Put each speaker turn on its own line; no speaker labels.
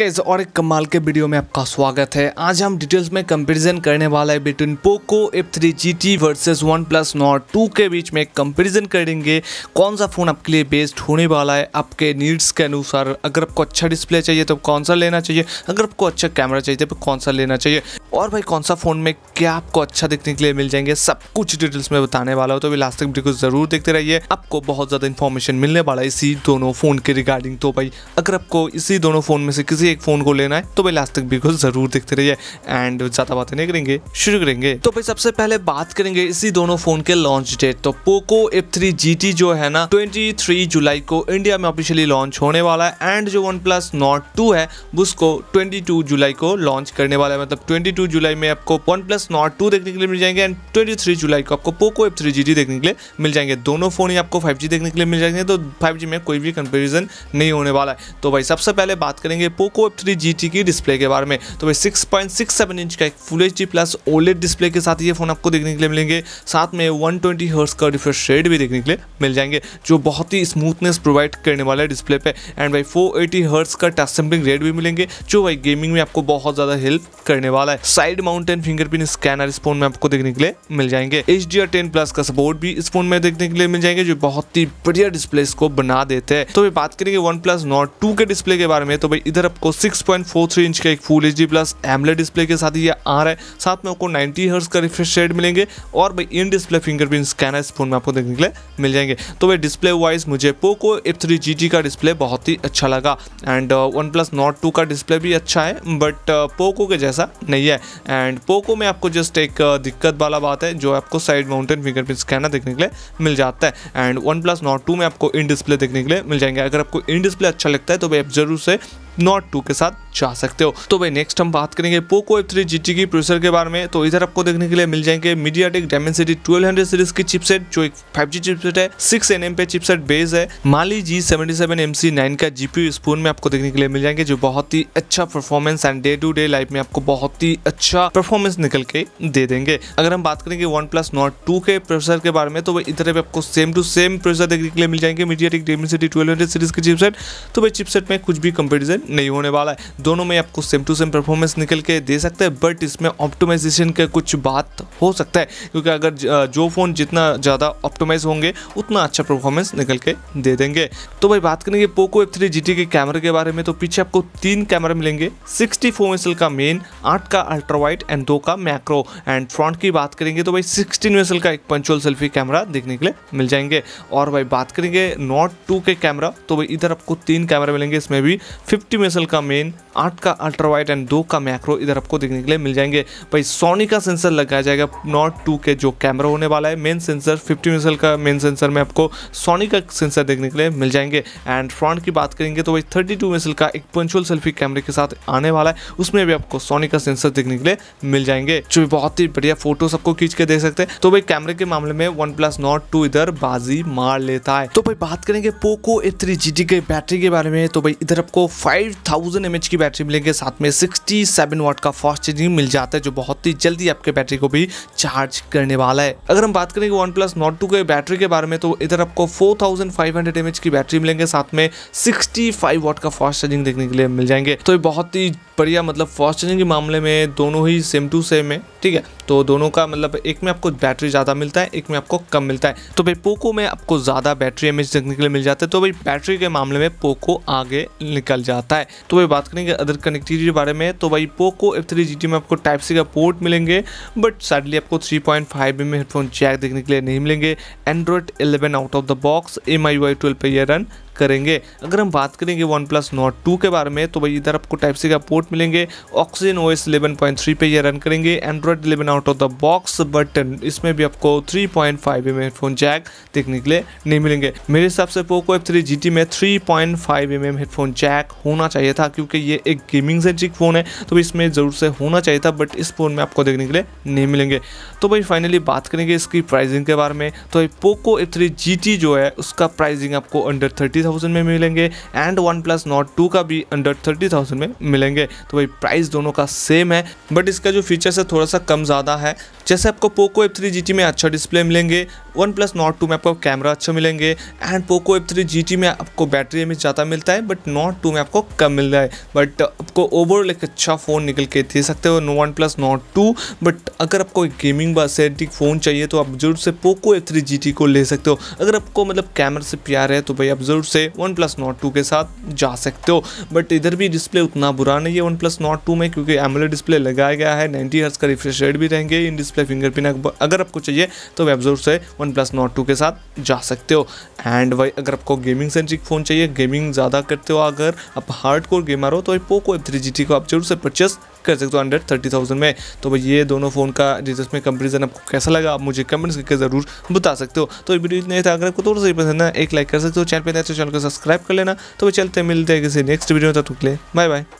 है और एक कमाल के वीडियो में आपका स्वागत है आज हम डिटेल्स में कंपैरिजन करने वाला है between Poco F3 three G T versus OnePlus Nord two के बीच में कंपैरिजन करेंगे कौन सा फ़ोन आपके लिए बेस्ट होने वाला है आपके नीड्स के अनुसार अगर आपको अच्छा डिस्प्ले चाहिए तो कौन सा लेना चाहिए अगर आपको अच्छा कैमरा चाहिए तो कौन सा लेना चाहिए और भाई कौन सा फ़ोन में क्या आपको अच्छा देखने के लिए मिल जाएंगे सब कुछ डिटेल्स में बताने वाला हो तो भी लास्ट तक वीडियो को ज़रूर देखते रहिए आपको बहुत ज़्यादा इन्फॉर्मेशन मिलने वाला है इसी दोनों फ़ोन के रिगार्डिंग तो भाई अगर आपको इसी दोनों फ़ोन में से किसी किसी एक फ़ोन को लेना है तो भाई लास्ट तक वीडियो ज़रूर देखते रहिए एंड ज़्यादा बातें नहीं करेंगे शुरू करेंगे तो भाई सबसे पहले बात करेंगे इसी दोनों फ़ोन के लॉन्च डेट तो पोको एफ थ्री जो है ना ट्वेंटी जुलाई को इंडिया में ऑफिशियली लॉन्च होने वाला है एंड जो वन प्लस नॉट टू है उसको ट्वेंटी जुलाई को लॉन्च करने वाला है मतलब ट्वेंटी जुलाई में आपको वन प्लस नॉट टू देखने के लिए मिल जाएंगे एंड ट्वेंटी जुलाई को आपको पोको एफ थ्री देखने के लिए मिल जाएंगे दोनों फोन ही आपको फाइव देखने के लिए मिल जाएंगे तो फाइव में कोई भी कंपेरिजन नहीं होने वाला है तो भाई सबसे पहले बात करेंगे Poco Poco F three G T की डिस्प्ले के बारे में तो भाई six point six seven inch का एक full H D plus OLED display के साथ ये फोन आपको देखने के लिए मिलेंगे साथ में वन ट्वेंटी हर्ट्स का रिफ्रेश रेट भी देखने के लिए मिल जाएंगे जो बहुत ही स्मूथनेस प्रोवाइड करने वाला है डिस्प्ले पे एंड भाई फोर एटी हर्ट्स का टच सैम्पलिंग रेट भी मिलेंगे जो भाई गेमिंग में आपको बहुत ज़्यादा हेल्प करने वाला है साइड माउंटेन फिंगरप्रिंट स्कैनर इस फोन में आपको देखने के लिए मिल जाएंगे H D R ten plus का सपोर्ट भी इस फोन में देखने के लिए मिल जाएंगे जो बहुत ही बढ़िया डिस्प्ले इसको बना देते हैं तो भाई बात करेंगे वन प्लस नॉट टू के डिस्प्ले के बारे में तो भाई इधर आपको 6.43 इंच का एक full H plus AMOLED display के साथ ये आ रहा है साथ में आपको 90 हर्स का रिफ्रेश रेट मिलेंगे और भाई इन डिस्प्ले फिंगरप्रिंट स्कैनर इस फोन में आपको देखने के लिए मिल जाएंगे तो भाई डिस्प्ले वाइज मुझे पोको एफ थ्री का डिस्प्ले बहुत ही अच्छा लगा and OnePlus Nord two का डिस्प्ले भी अच्छा है बट पोको uh, के जैसा नहीं है एंड पोको में आपको जस्ट एक uh, दिक्कत वाला बात है जो आपको साइड माउंटेन फिंगरप्रिंट स्कैनर देखने के लिए मिल जाता है and OnePlus Nord two में आपको इन डिस्प्ले देखने के लिए मिल जाएंगे अगर आपको इन डिस्प्ले अच्छा लगता है तो भाई आप जरूर से नॉट टू के साथ जा सकते हो तो भाई नेक्स्ट हम बात करेंगे पोको एफ थ्री जी की प्रोसेसर के बारे में तो इधर आपको देखने के लिए मिल जाएंगे MediaTek Dimensity twelve series की चिपसेट जो एक फाइव जी चिपसेट है सिक्स एन पे चिपसेट बेस है Mali G seventy seven M C nine का जीपी स्पून में आपको देखने के लिए मिल जाएंगे जो बहुत ही अच्छा performance and day to day life में आपको बहुत ही अच्छा परफॉर्मेंस निकल के दे देंगे अगर हम बात करेंगे वन प्लस नॉट टू के प्रोसेसर के बारे में तो वह इधर भी आपको सेम टू सेम प्रोसेसर देखने के लिए मिल जाएंगे MediaTek city twelve series की चिपसेट तो भाई चिपसेट में कुछ भी कंपेरिजन नहीं होने वाला है दोनों में आपको सेम टू सेम परफॉर्मेंस निकल के दे सकते हैं बट इसमें ऑप्टोमाइजेशन का कुछ बात हो सकता है क्योंकि अगर जो फ़ोन जितना ज़्यादा ऑप्टोमाइज होंगे उतना अच्छा परफॉर्मेंस निकल के दे देंगे तो भाई बात करेंगे पोको एफ थ्री जी के कैमरे के बारे में तो पीछे आपको तीन कैमरा मिलेंगे सिक्सटी फोर का मेन आठ का अल्ट्रा वाइट एंड दो का मैक्रो एंड फ्रंट की बात करेंगे तो भाई सिक्सटीन मेसल का एक पंचुअल सेल्फी कैमरा देखने के लिए मिल जाएंगे और भाई बात करेंगे नॉट टू के कैमरा तो भाई इधर आपको तीन कैमरा मिलेंगे इसमें भी फिफ्टी 50 मेसल का मेन 8 का अल्ट्रा वाइट एंड 2 का मैक्रो इधर आपको देखने के लिए मिल जाएंगे भाई सोनी का सेंसर लगाया जाएगा नॉट टू के जो कैमरा होने वाला है मेन सेंसर 50 मेसल का मेन सेंसर में आपको सोनी का सेंसर देखने के लिए मिल जाएंगे एंड फ्रंट की बात करेंगे तो भाई थर्टी टू का एक पंचुअल सेल्फी कैमरे के साथ आने वाला है उसमें भी आपको सोनी का सेंसर देखने के लिए मिल जाएंगे जो बहुत ही बढ़िया फोटो सबको खींच के देख सकते हैं तो भाई कैमरे के मामले में वन प्लस नॉट इधर बाजी मार लेता है तो भाई बात करेंगे पोको ए थ्री के बैटरी के बारे में तो भाई इधर आपको फाइव फाइव थाउजेंड एम की बैटरी मिलेंगे साथ में सिक्सटी सेवन वाट का फास्ट चार्जिंग मिल जाता है जो बहुत ही जल्दी आपके बैटरी को भी चार्ज करने वाला है अगर हम बात करेंगे वन प्लस नोट टू के बैटरी के बारे में तो इधर आपको four thousand five hundred M की बैटरी मिलेंगे साथ में सिक्सटी फाइव वाट का फास्ट चार्जिंग देखने के लिए मिल जाएंगे तो ये बहुत ही बढ़िया मतलब फास्ट चार्जिंग के मामले में दोनों ही सेम टू सेम है ठीक है तो दोनों का मतलब एक में आपको बैटरी ज़्यादा मिलता है एक में आपको कम मिलता है तो भाई पोको में आपको ज़्यादा बैटरी एम देखने के लिए मिल जाता है तो भाई बैटरी के मामले में पोको आगे निकल जाता है तो भाई बात करेंगे अदर कनेक्टिविटी के बारे में तो भाई पोको एफ थ्री में आपको टाइप सी का पोर्ट मिलेंगे बट सैडली आपको थ्री पॉइंट में हेडफोन जैक देखने के लिए नहीं मिलेंगे Android eleven out of the box MIUI twelve पर रन करेंगे अगर हम बात करेंगे वन प्लस नोट टू के बारे में तो भाई इधर आपको टाइप सी का पोर्ट मिलेंगे oxygen O S eleven point three पर यह रन करेंगे Android eleven out of the box but इसमें भी आपको three point five M M headphone jack देखने के लिए नहीं मिलेंगे मेरे हिसाब से Poco F three G T में three point five M M headphone jack होना चाहिए था क्योंकि ये एक गेमिंग सेंट्रिक फ़ोन है तो इसमें ज़रूर से होना चाहिए था बट इस फ़ोन में आपको देखने के लिए नहीं मिलेंगे तो भाई फाइनली बात करेंगे इसकी प्राइसिंग के बारे में तो Poco F three G T जो है उसका प्राइसिंग आपको अंडर थर्टी थाउजेंड में मिलेंगे and OnePlus Nord two का भी अंडर थर्टी थाउजेंड में मिलेंगे तो भाई प्राइस दोनों का सेम है बट इसका जो फीचर्स है थोड़ा सा कम ज़्यादा है जैसे आपको पोको एफ थ्री जी में अच्छा डिस्प्ले मिलेंगे वन प्लस नॉट टू में आपको कैमरा अच्छा मिलेंगे and Poco F three G में आपको बैटरी एम ज़्यादा मिलता है बट नॉट टू में आपको कम मिल रहा है बट आपको ओवरऑल एक अच्छा फ़ोन निकल के दे सकते हो no OnePlus Nord two but अगर आपको एक गेमिंग सेंटिक फ़ोन चाहिए तो आप ज़रूर से पोको एफ थ्री जी को ले सकते हो अगर आपको मतलब कैमरा से प्यार है तो भाई आप ज़रूर से वन प्लस नॉट टू के साथ जा सकते हो बट इधर भी डिस्प्ले उतना बुरा नहीं है वन प्लस नॉट टू में क्योंकि एमोलेट डिस्प्ले लगाया गया है नाइन्टी हर्स का रिफ्रेश रेट भी रहेंगे इन डिस्प्ले फिंगरप्रिंट अगर आपको चाहिए तो आप ज़रूर से वन प्लस नोट टू के साथ जा सकते हो एंड वाई अगर आपको गेमिंग सेंट्रिक फ़ोन चाहिए गेमिंग ज़्यादा करते हो अगर आप हार्ड कोर गेमर हो तो Poco F three G T को आप जरूर से परचेस कर सकते हो हंड्रेड थर्टी थाउजेंड में तो भाई ये दोनों फ़ोन का रिजल्ट में कंपेरिजन आपको कैसा लगा आप मुझे कमेंट्स करके ज़रूर बता सकते हो तो वीडियो इतना था अगर आपको थोड़ा सा पसंद है एक लाइक कर सकते हो चैनल पर नए तो चैनल को सब्सक्राइब कर लेना तो भाई चलते मिलते हैं किसी नेक्स्ट वीडियो तक तो बाय बाय